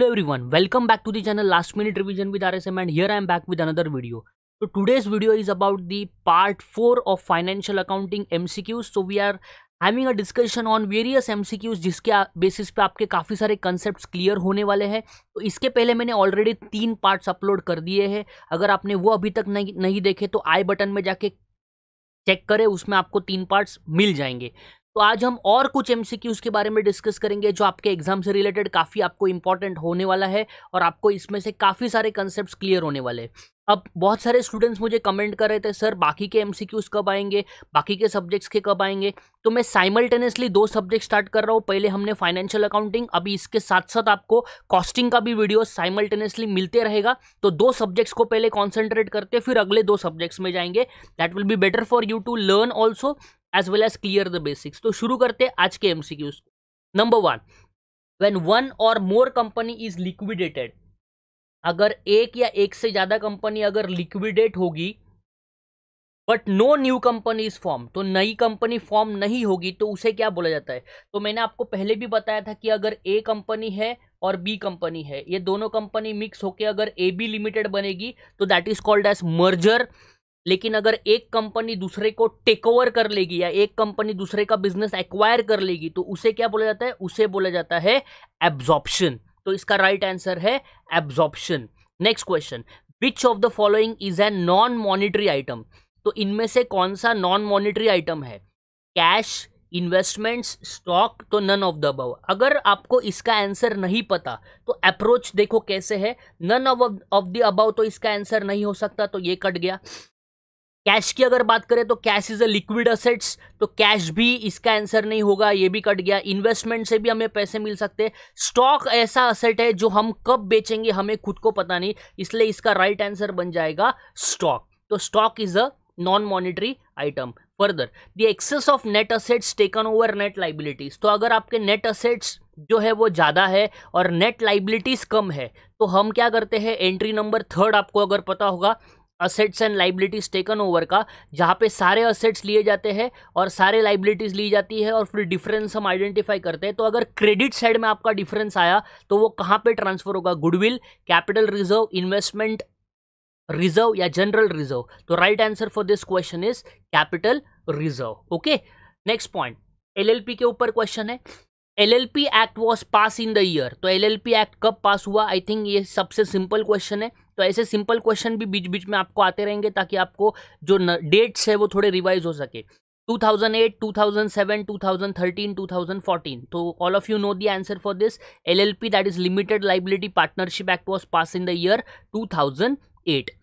Hello everyone welcome back to the channel last minute revision with R S M and here I am back with another video तो today's video is about the part four of financial accounting MCQs so we are having a discussion on various MCQs जिसके basis पे आपके काफ़ी सारे concepts clear होने वाले हैं तो इसके पहले मैंने ऑलरेडी तीन पार्ट्स अपलोड कर दिए हैं अगर आपने वो अभी तक नहीं, नहीं देखे तो आई बटन में जाके चेक करें उसमें आपको तीन पार्ट्स मिल जाएंगे तो आज हम और कुछ एमसीक्यूज के बारे में डिस्कस करेंगे जो आपके एग्जाम से रिलेटेड काफ़ी आपको इंपॉर्टेंट होने वाला है और आपको इसमें से काफ़ी सारे कंसेप्ट क्लियर होने वाले अब बहुत सारे स्टूडेंट्स मुझे कमेंट कर रहे थे सर बाकी के एमसीक्यूज कब आएंगे बाकी के सब्जेक्ट्स के कब आएंगे तो मैं साइमल्टेनियसली दो सब्जेक्ट स्टार्ट कर रहा हूँ पहले हमने फाइनेंशियल अकाउंटिंग अभी इसके साथ साथ आपको कॉस्टिंग का भी वीडियो साइमल्टेनियसली मिलते रहेगा तो दो सब्जेक्ट्स को पहले कॉन्सेंट्रेट करते फिर अगले दो सब्जेक्ट्स में जाएंगे that will be better for you to learn also as well as clear the basics तो शुरू करते हैं आज के एमसीक्यूज को नंबर वन व्हेन वन और मोर कंपनी इज लिक्विडेटेड अगर एक या एक से ज्यादा कंपनी अगर लिक्विडेट होगी but no new company is form तो नई कंपनी फॉर्म नहीं होगी तो उसे क्या बोला जाता है तो मैंने आपको पहले भी बताया था कि अगर ए कंपनी है और बी कंपनी है ये दोनों कंपनी मिक्स होकर अगर ए बी लिमिटेड बनेगी तो that is called as merger लेकिन अगर एक कंपनी दूसरे को टेक ओवर कर लेगी या एक कंपनी दूसरे का बिजनेस एक्वायर कर लेगी तो उसे क्या बोला जाता है उसे बोला जाता है एब्जॉर्प्शन तो इसका राइट right आंसर है absorption next question which of the following is a non monetary item तो इनमें से कौन सा नॉन मॉनिटरी आइटम है कैश इन्वेस्टमेंट्स स्टॉक तो नन ऑफ द अबव अगर आपको इसका आंसर नहीं पता तो अप्रोच देखो कैसे है none of of the above तो इसका आंसर नहीं हो सकता तो ये कट गया कैश की अगर बात करें तो cash is a liquid assets तो कैश भी इसका आंसर नहीं होगा ये भी कट गया इन्वेस्टमेंट से भी हमें पैसे मिल सकते हैं स्टॉक ऐसा असेट है जो हम कब बेचेंगे हमें खुद को पता नहीं इसलिए इसका राइट right आंसर बन जाएगा स्टॉक तो stock is a non monetary item further the excess of net assets taken over net liabilities तो अगर आपके नेट असेट्स जो है वो ज़्यादा है और नेट लाइबिलिटीज़ कम है तो हम क्या करते हैं एंट्री नंबर थर्ड आपको अगर पता होगा assets and liabilities taken over का जहाँ पे सारे असेट्स लिए जाते हैं और सारे लाइबिलिटीज ली जाती है और फिर डिफरेंस हम आइडेंटिफाई करते हैं तो अगर क्रेडिट साइड में आपका डिफरेंस आया तो वो कहाँ पे ट्रांसफर होगा goodwill capital reserve investment reserve या जनरल रिजर्व तो right answer for this question is capital reserve okay next point L के ऊपर क्वेश्चन है L L P act was pass in the year तो एल एल पी एक्ट कब pass हुआ I think ये सबसे simple question है तो ऐसे सिंपल क्वेश्चन भी बीच बीच में आपको आते रहेंगे ताकि आपको जो डेट्स है वो थोड़े रिवाइज हो सके 2008, 2007, 2013, 2014. No all answer for this L L P that is limited liability partnership act was pass in the year two thousand 2008.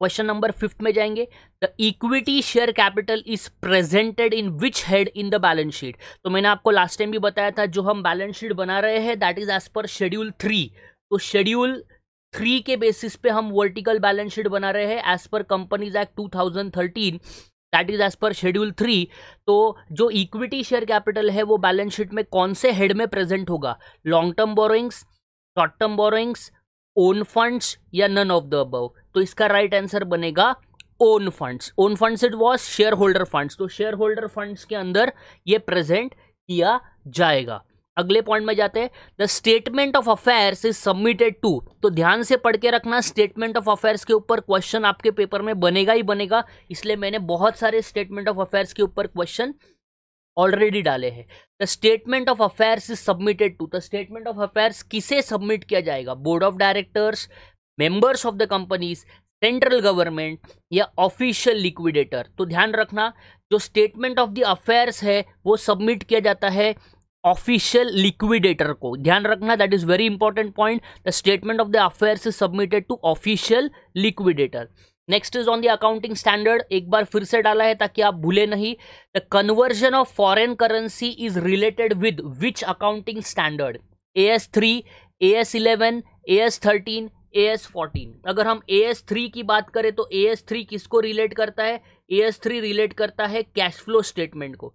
Question number fifth में जाएंगे the equity share capital is presented in which head in the balance sheet तो मैंने आपको last time भी बताया था जो हम बैलेंस शीट बना रहे हैं that is as per schedule three तो शेड्यूल थ्री के बेसिस पे हम वर्टिकल बैलेंस शीट बना रहे हैं as per companies act two thousand thirteen that is as per schedule three तो जो इक्विटी शेयर कैपिटल है वो बैलेंस शीट में कौन से हेड में प्रेजेंट होगा long term borrowings short term borrowings own funds या नन ऑफ द अबव तो इसका राइट right आंसर बनेगा own funds own funds it was shareholder funds तो शेयर होल्डर फंड्स के अंदर ये प्रेजेंट किया जाएगा अगले पॉइंट में जाते हैं the statement of affairs is submitted to तो ध्यान से पढ़ के रखना स्टेटमेंट ऑफ अफेयर्स के ऊपर क्वेश्चन आपके पेपर में बनेगा ही बनेगा इसलिए मैंने बहुत सारे स्टेटमेंट ऑफ अफेयर्स के ऊपर क्वेश्चन ऑलरेडी डाले हैं the statement of affairs is submitted to the statement of affairs किसे सबमिट किया जाएगा board of directors members of the companies central government या ऑफिशियल लिक्विडेटर तो ध्यान रखना जो स्टेटमेंट ऑफ द अफेयर्स है वो सबमिट किया जाता है ऑफिशियल लिक्विडेटर को ध्यान रखना that is very important point the statement of the affairs is submitted to official liquidator next is on the accounting standard एक बार फिर से डाला है ताकि आप भूले नहीं the conversion of foreign currency is related with which accounting standard A S three A S eleven A S thirteen A S fourteen अगर हम ए एस थ्री की बात करें तो ए एस थ्री किसको रिलेट करता है ए एस थ्री रिलेट करता है कैश फ्लो स्टेटमेंट को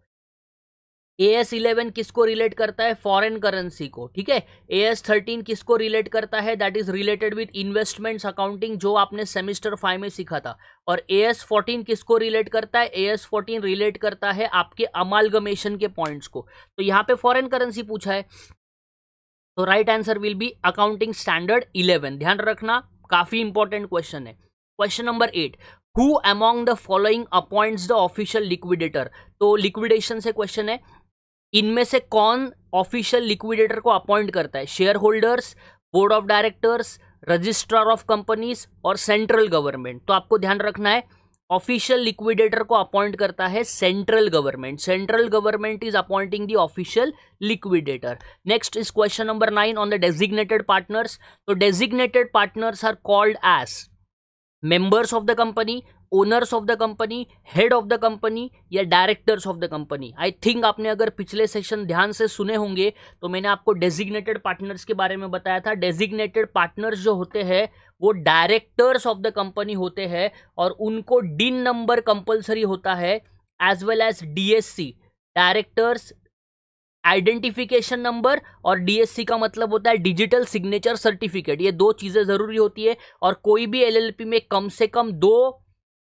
ए एस इलेवन किसको रिलेट करता है फॉरेन करेंसी को ठीक है ए एस थर्टीन किसको रिलेट करता है that is related with investments accounting जो आपने सेमिस्टर फाइव में सीखा था और ए एस फोर्टीन किसको रिलेट करता है ए एस फोर्टीन रिलेट करता है आपके अमालगमेशन के पॉइंट्स को तो यहाँ पे फॉरेन करेंसी पूछा है तो right answer will be accounting standard eleven ध्यान रखना काफी इंपॉर्टेंट क्वेश्चन है question number eight who among the following appoints the official liquidator तो लिक्विडेशन से क्वेश्चन है इनमें से कौन ऑफिशियल लिक्विडेटर को अपॉइंट करता है shareholders board of directors registrar of companies और सेंट्रल गवर्नमेंट तो आपको ध्यान रखना है ऑफिशियल लिक्विडेटर को अपॉइंट करता है central government central government is appointing the official liquidator next is question number nine on the designated partners तो designated partners are called as members of the company owners of the company head of the company या directors of the company I think आपने अगर पिछले session ध्यान से सुने होंगे तो मैंने आपको डेजिग्नेटेड पार्टनर्स के बारे में बताया था डेजिग्नेटेड पार्टनर्स जो होते हैं वो डायरेक्टर्स ऑफ द कंपनी होते हैं और उनको डिन नंबर कंपलसरी होता है as well as DSC directors identification number और डीएससी का मतलब होता है डिजिटल सिग्नेचर सर्टिफिकेट ये दो चीज़ें ज़रूरी होती है और कोई भी एलएलपी में कम से कम दो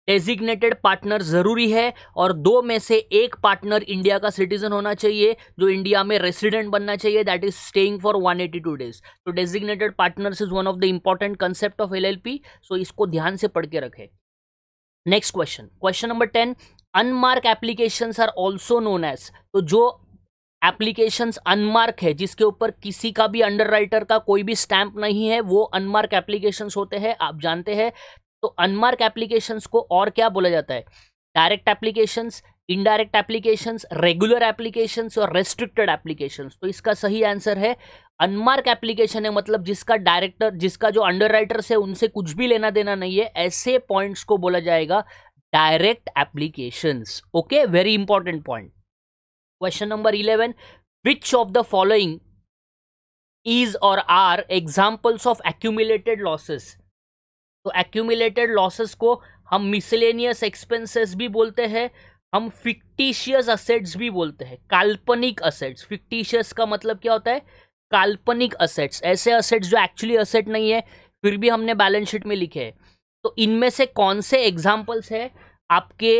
डेजिग्नेटेड पार्टनर ज़रूरी है और दो में से एक पार्टनर इंडिया का सिटीजन होना चाहिए जो इंडिया में रेसिडेंट बनना चाहिए that is staying for 182 days तो designated partners is one of the important concept of LLP so इसको ध्यान से पढ़ के रखें next question question number ten unmark application are also known as तो जो एप्लीकेशन अनमार्क है जिसके ऊपर किसी का भी राइटर का कोई भी स्टैंप नहीं है वो अनमार्क एप्लीकेशन होते हैं आप जानते हैं तो अनमार्क एप्लीकेशंस को और क्या बोला जाता है direct applications indirect applications regular applications और रेस्ट्रिक्टेड एप्लीकेशंस तो इसका सही आंसर है अनमार्क एप्लीकेशन है मतलब जिसका डायरेक्टर जिसका जो अंडर राइटर्स है उनसे कुछ भी लेना देना नहीं है ऐसे पॉइंट्स को बोला जाएगा direct applications okay very important point question number eleven which of the following is और are examples of accumulated losses तो एक्यूमिलेटेड लॉसेस को हम मिसलेनियस एक्सपेंसेस भी बोलते हैं हम फिक्टिशियस असेट्स भी बोलते हैं काल्पनिक असेट्स फिक्टिशियस का मतलब क्या होता है काल्पनिक असेट्स ऐसे असेट्स जो एक्चुअली असेट नहीं है फिर भी हमने बैलेंस शीट में लिखे हैं तो इनमें से कौन से एग्जाम्पल्स हैं आपके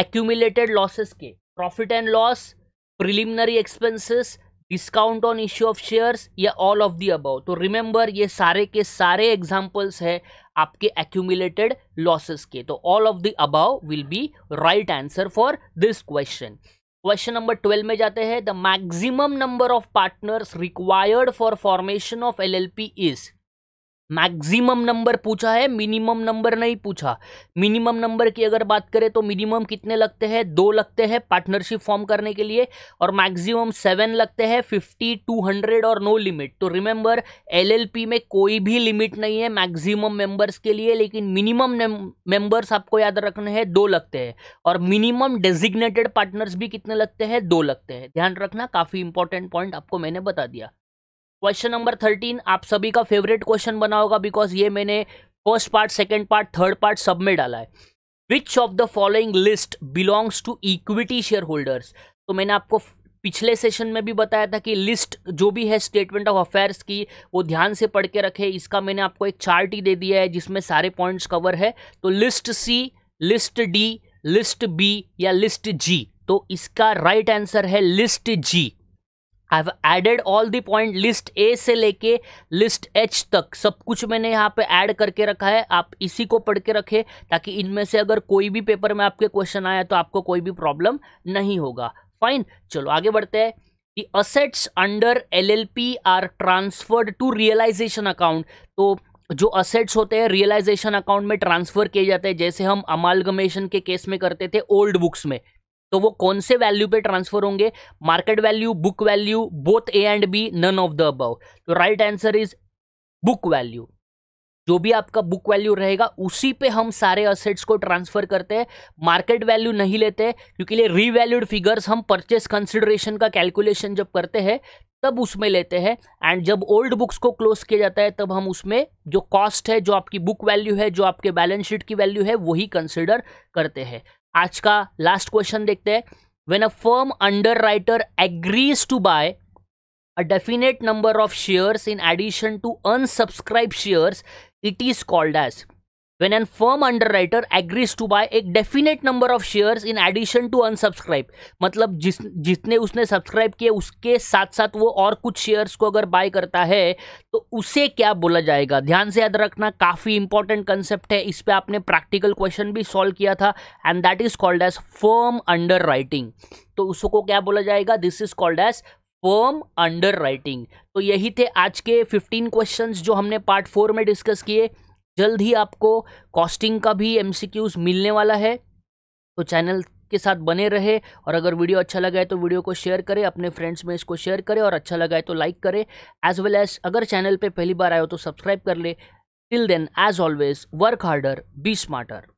एक्यूमिलेटेड लॉसेस के profit and loss preliminary expenses discount on issue of shares या ऑल ऑफ दी अबाउ तो रिमेंबर ये सारे के सारे एग्जाम्पल्स है आपके एक्यूमुलेटेड लॉसेस के तो all of the above will be right answer for this question question number twelve में जाते हैं the maximum number of partners required for formation of LLP is maximum number पूछा है मिनिमम नंबर नहीं पूछा minimum number की अगर बात करें तो मिनिमम कितने लगते हैं दो लगते हैं पार्टनरशिप फॉर्म करने के लिए और मैक्सिमम सेवन लगते हैं फिफ्टी टू हंड्रेड और नो लिमिट तो रिमेंबर एलएलपी में कोई भी लिमिट नहीं है मैक्सिमम मेंबर्स के लिए लेकिन मिनिमम मेंबर्स आपको याद रखने हैं दो लगते हैं और मिनिमम डेजिग्नेटेड पार्टनर्स भी कितने लगते हैं दो लगते हैं ध्यान रखना काफ़ी इंपॉर्टेंट पॉइंट आपको मैंने बता दिया क्वेश्चन नंबर थर्टीन आप सभी का फेवरेट क्वेश्चन बना होगा बिकॉज ये मैंने first part second part third part सब में डाला है which of the following list belongs to equity share holders तो मैंने आपको पिछले सेशन में भी बताया था कि लिस्ट जो भी है स्टेटमेंट ऑफ अफेयर्स की वो ध्यान से पढ़ के रखे इसका मैंने आपको एक चार्ट ही दे दिया है जिसमें सारे पॉइंट्स कवर है तो list C list D list B या लिस्ट जी तो इसका राइट right आंसर है list G I have added all the point list A से लेके लिस्ट एच तक सब कुछ मैंने यहाँ पे ऐड करके रखा है आप इसी को पढ़ के रखें ताकि इनमें से अगर कोई भी पेपर में आपके क्वेश्चन आया तो आपको कोई भी प्रॉब्लम नहीं होगा फाइन चलो आगे बढ़ते हैं the assets under LLP are transferred to realisation account तो जो असेट्स होते हैं रियलाइजेशन अकाउंट में ट्रांसफर किए जाते हैं जैसे हम अमालगमेशन के केस में करते थे ओल्ड बुक्स में तो वो कौन से वैल्यू पे ट्रांसफर होंगे market value book value both A and B none of the above तो right answer is book value जो भी आपका बुक वैल्यू रहेगा उसी पे हम सारे असेट्स को ट्रांसफर करते हैं मार्केट वैल्यू नहीं लेते क्योंकि ये रीवैल्यूड फिगर्स हम परचेस कंसिडरेशन का कैलकुलेशन जब करते हैं तब उसमें लेते हैं एंड जब ओल्ड बुक्स को क्लोज किया जाता है तब हम उसमें जो कॉस्ट है जो आपकी बुक वैल्यू है जो आपके बैलेंस शीट की वैल्यू है वही कंसिडर करते हैं आज का लास्ट क्वेश्चन देखते हैं when a firm underwriter agrees to buy a definite number of shares in addition to unsubscribe shares it is called as when an firm underwriter agrees to buy a definite number of shares in addition to unsubscribe मतलब जिस जितने उसने subscribe किए उसके साथ साथ वो और कुछ शेयर्स को अगर बाय करता है तो उसे क्या बोला जाएगा ध्यान से याद रखना काफ़ी इंपॉर्टेंट कंसेप्ट है इस पर आपने प्रैक्टिकल क्वेश्चन भी सॉल्व किया था and that is called as firm underwriting तो उसको क्या बोला जाएगा this is called as firm underwriting तो यही थे आज के 15 क्वेश्चंस जो हमने पार्ट फोर में डिस्कस किए जल्द ही आपको कॉस्टिंग का भी एम मिलने वाला है तो चैनल के साथ बने रहे और अगर वीडियो अच्छा लगा है तो वीडियो को शेयर करें अपने फ्रेंड्स में इसको शेयर करें और अच्छा लगा है तो लाइक करें एज वेल एज अगर चैनल पे पहली बार आए हो तो सब्सक्राइब कर ले till then as always work harder be smarter